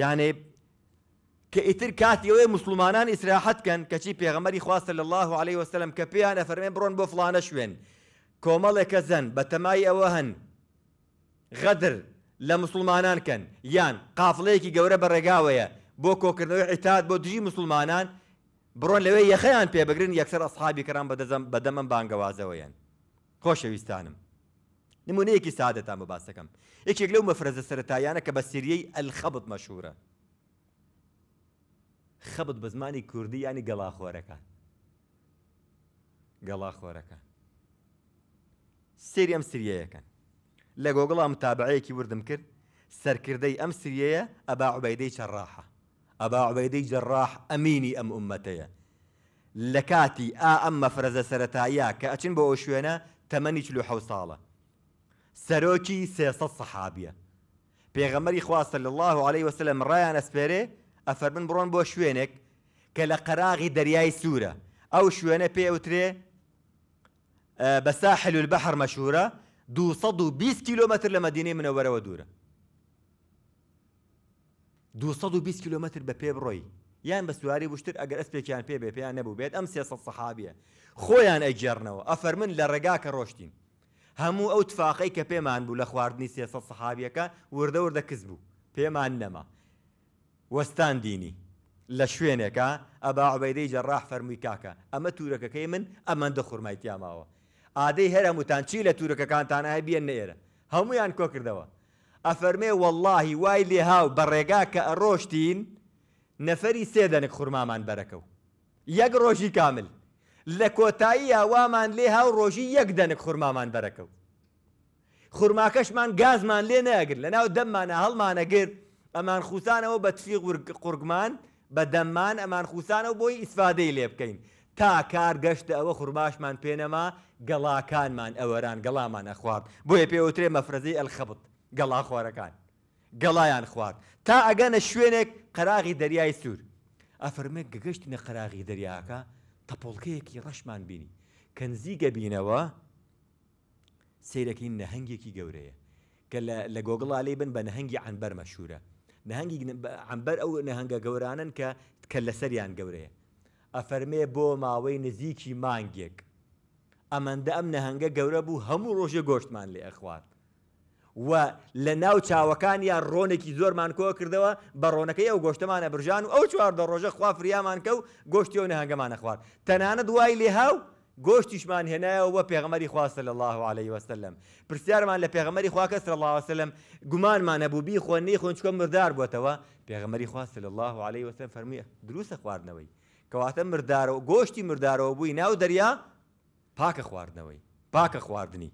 یانێ کە ئیتر کاتی ئەوەی مسلمانان ئیسراحەتکەن کەچی پێغەمەری خواستە لە الله عليه وسلم کە پێیان ئەفەرمێن بڕۆن بۆ فلانە شوێن کۆمەڵێکە زەن بە تەمای ئەوە هەن غەدر لە مسلمانانکەن یان قافڵەیەکی گەورە بە ڕێگاوەیە بۆ کۆکردنەوەی عیتات بۆ دژی مسلمانان بڕۆن لەوەی یەخەیان پێبگرن یەکسەر ئەسحابی کران بەدەم بەدەمەم بانگەوازەوەیان خۆشەویستانم نمونەیەکی سادەتان بە باسەکەم یەکێک لەو مەفرەزە سەتاییانە کە بە سریەی ئەلخەبت مەشهورە خەبت بە زمانی کوردی ینی گەڵاخۆرەکان گەڵاخۆرەکان سری ئەم سریەکەن لە گۆگڵا متابعەیەکی وردم کرد سەرکردەی ئەم سریەیە ئەبا عوبەیدەی چەڕاحە ئەبا عوبەیدەی جەڕاح ئەمینی ئەم ئومەتەیە لە کاتی ئا ئەم مەفرەزە سەتاییە کە ئەچین بۆ ئەو شوێنە تەمەنی چلو حە ساڵە سەرۆکی سێسە سەحابە پێغەمەری خواستە لە الله عليه وسلم ڕایان ئەسپێرێ ئەفەر من بڕۆن بۆ شوێنێک کە لە قەراغی دەریای سوورە ئەو شوێنە پێوترێ بە ساحل البحر مەشهورە 220 کیلومتر لە مدینەی منەوەرەوە دوورە 220 کیلومتر بە پێ بڕۆی یان بە سواری بشتر ئەگەر ئەسپێکیان پێ بێ پێیان نەبوو بێت ئەم سێسە سەحابە خۆیان ئەیجێڕنەوە ئەفەر من لە ڕێگا کە ڕۆشتین هەموو ئەو تفاقی کە پێمان بوو لە خواردنی سێسە سەحابیەکە وردە وردە کەس بوو پێمان نەما وەستان دینی لە شوێنێکە ئەبا عبەیدەی جەڕاح فەرمووی کاکە ئەمە تورەکەەکەی من ئەمەندە خورمایتیا ماوە ئادەی هەرە موتانچی لە تورەکەکانتان ئای بێن نێرە هەمویان کۆ کردەوە ئەفەرمێ واللهی وای لێ هاو بەڕێگا کە ئەڕۆشتین نەفەری سێدەنێک خورمامان بەرەکەو یەک ڕۆژی کامل لە کۆتایی یاوامان لێ هاو ڕۆژی یەک دەنک خورمامان بەرەکەوت خورماکەشمان گازمان لێ نەگر لە ناو دەممانە هەڵمانەگر ئەمان خوسانەوە بە تفی قورگمان بە دەممان ئەمان خوسانەوە بۆی ئیسفادەی لێ بکەین تا کارگەشتە ئەوە خورماشمان پێنەما گەڵاکانمان ئەوەران گەڵامان ئەخوارد بۆیە پێوترێ مەفرەزی ئەلخەبت گەڵا خوارەکان گەڵایان خوارد تا ئەگەنە شوێنێک قەراغی دەریای سوور ئەفرمێک گەگەشتی نە قەراغی دەریاکە تەپۆڵکەیەکی ڕەشمان بینی کەنزیگە بینەوە سیرەکەی نەهنگێکی گەورەیە کە لە گۆگڵا لێ بن بە نەهنگی عنبەر مەشهورە نەهنگی عنبەر ئەو نەهنگە گەورانن کە کە لەسەریان گەورەیە ئەفەرمێ بۆ ماوەی نزیکی مانگێک ئەمەندە ئەم نەهنگە گەورە بوو هەموو ڕۆژێ گۆشتمان لێ ئەخوارد و لە ناو چاوەکانیان ڕۆنێکی زۆرمان کۆ کردەوە بە ڕۆنەکەی ئەو گۆشتمانە برژان و ئەو چواردە ڕۆژە خوا فریامان کە و گۆشتیەوە نەهنگەمانە خوارد تەنانە دوای لێ هاو گۆشتیشمان هێنایەوە وە پێغمەری خواستە لە الله عليه وسلم پرسیارمان لە پێغمەری خواکەس لە الله وسلم گومانمانە بوو بی خوێنی خوۆنچکۆ مردار بووتەوە پێغمەری خواستە لە الله عليه وسلم فەرمیە دروستە خواردنەوەی کەواتە مردارەوە گۆشتی مردارەوە بووی ناو دەریا پاکە خواردنەوەی پاکە خواردنی